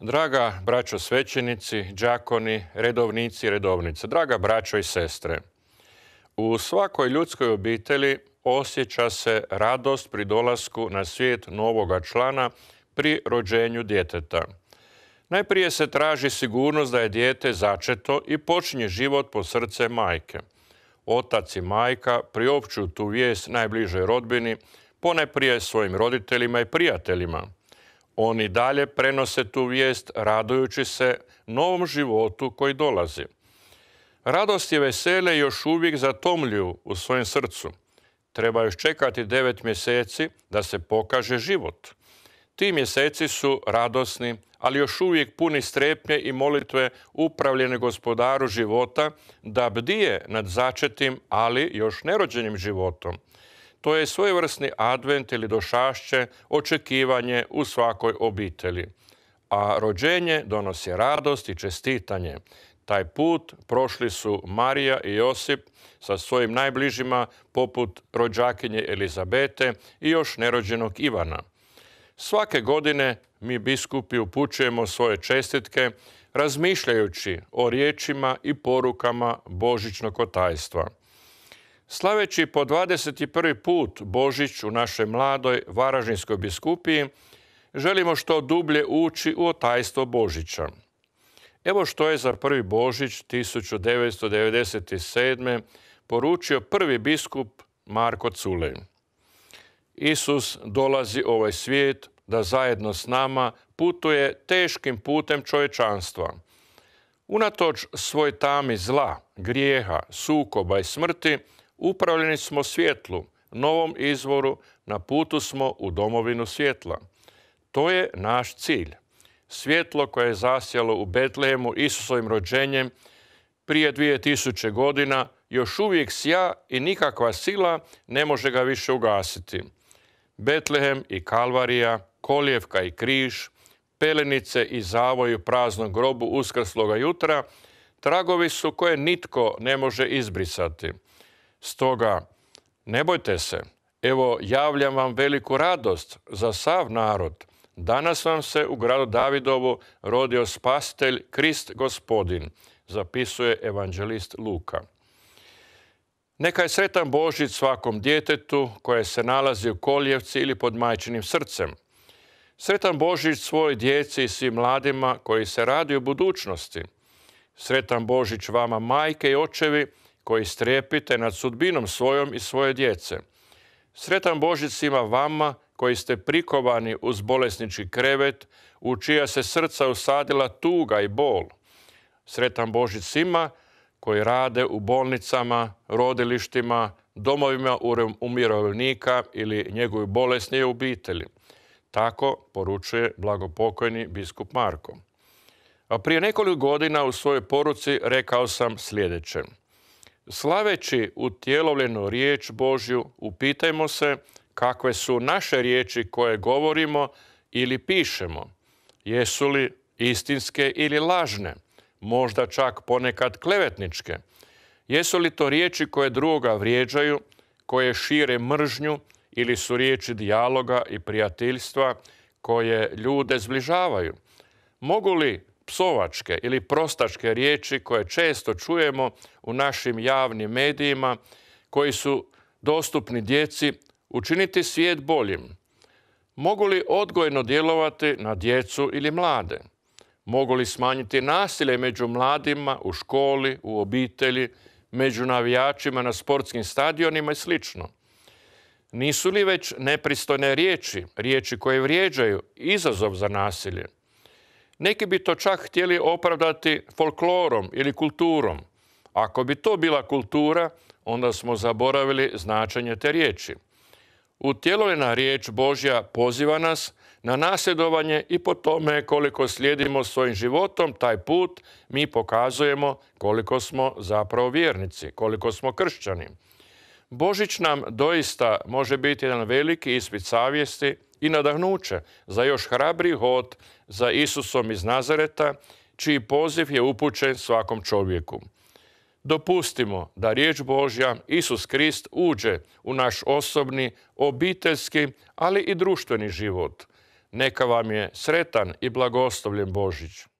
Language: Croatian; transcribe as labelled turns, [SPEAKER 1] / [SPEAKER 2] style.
[SPEAKER 1] Draga braćo svećenici, džakoni, redovnici i redovnice, draga braćo i sestre, u svakoj ljudskoj obitelji osjeća se radost pri dolasku na svijet novoga člana pri rođenju djeteta. Najprije se traži sigurnost da je dijete začeto i počinje život po srce majke. Otac i majka priopćuju tu vijest najbližoj rodbini, poneprije svojim roditeljima i prijateljima – oni dalje prenose tu vijest radujući se novom životu koji dolazi. Radost i vesele još uvijek zatomljuju u svojem srcu. Treba još čekati devet mjeseci da se pokaže život. Ti mjeseci su radosni, ali još uvijek puni strepnje i molitve upravljene gospodaru života da bdije nad začetim, ali još nerođenim životom. To je svojevrsni advent ili došašće, očekivanje u svakoj obitelji. A rođenje donosi radost i čestitanje. Taj put prošli su Marija i Josip sa svojim najbližima poput rođakinje Elizabete i još nerođenog Ivana. Svake godine mi biskupi upućujemo svoje čestitke razmišljajući o riječima i porukama Božićnog otajstva. Slaveći po 21. put Božić u našoj mladoj Varaždinskoj biskupiji, želimo što dublje ući u otajstvo Božića. Evo što je za prvi Božić 1997. poručio prvi biskup Marko Culej. Isus dolazi u ovaj svijet da zajedno s nama putuje teškim putem čovječanstva. Unatoč svoj tami zla, grijeha, sukoba i smrti, Upravljeni smo svjetlu, novom izvoru, na putu smo u domovinu svjetla. To je naš cilj. Svjetlo koje je zasjalo u Betlehemu Isusovim rođenjem prije 2000 godina još uvijek sja i nikakva sila ne može ga više ugasiti. Betlehem i Kalvarija, Koljevka i Križ, pelenice i zavoj u praznom grobu uskrsloga jutra, tragovi su koje nitko ne može izbrisati – Stoga, ne bojte se, evo javljam vam veliku radost za sav narod. Danas vam se u gradu Davidovu rodio spastelj Krist gospodin, zapisuje evanđelist Luka. Neka je sretan Božić svakom djetetu koje se nalazi u koljevci ili pod majčinim srcem. Sretan Božić svoj djeci i svim mladima koji se radi u budućnosti. Sretan Božić vama majke i očevi koji strepite nad sudbinom svojom i svoje djece. Sretan Božić svima vama koji ste prikovani uz bolesnički krevet, u čija se srca usadila tuga i bol. Sretan Božić svima koji rade u bolnicama, rodilištima, domovima umirovljenika ili njegovi bolesnije obitelji. Tako poručuje blagopokojni biskup Marko. A prije nekoliko godina u svojoj poruci rekao sam sljedeće. Slaveći utjelovljenu riječ Božju, upitajmo se kakve su naše riječi koje govorimo ili pišemo. Jesu li istinske ili lažne, možda čak ponekad klevetničke? Jesu li to riječi koje druga vrijeđaju, koje šire mržnju ili su riječi dijaloga i prijateljstva koje ljude zbližavaju? Mogu li psovačke ili prostačke riječi koje često čujemo u našim javnim medijima koji su dostupni djeci učiniti svijet boljim? Mogu li odgojno djelovati na djecu ili mlade? Mogu li smanjiti nasilje među mladima u školi, u obitelji, među navijačima na sportskim stadionima i sl. Nisu li već nepristojne riječi, riječi koje vrijeđaju, izazov za nasilje? Neki bi to čak htjeli opravdati folklorom ili kulturom. Ako bi to bila kultura, onda smo zaboravili značenje te riječi. Utjelovljena riječ Božja poziva nas na nasljedovanje i po tome koliko slijedimo svojim životom taj put, mi pokazujemo koliko smo zapravo vjernici, koliko smo kršćani. Božić nam doista može biti jedan veliki ispit savjesti i nadahnuće za još hrabri hod za Isusom iz Nazareta, čiji poziv je upućen svakom čovjeku. Dopustimo da riječ Božja, Isus Krist, uđe u naš osobni, obiteljski, ali i društveni život. Neka vam je sretan i blagostavljen Božić.